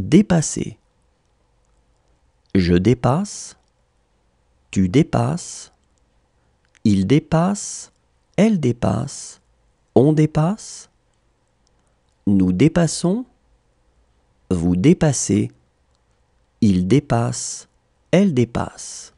dépasser. Je dépasse, tu dépasses, il dépasse, elle dépasse, on dépasse, nous dépassons, vous dépassez, il dépasse, elle dépasse.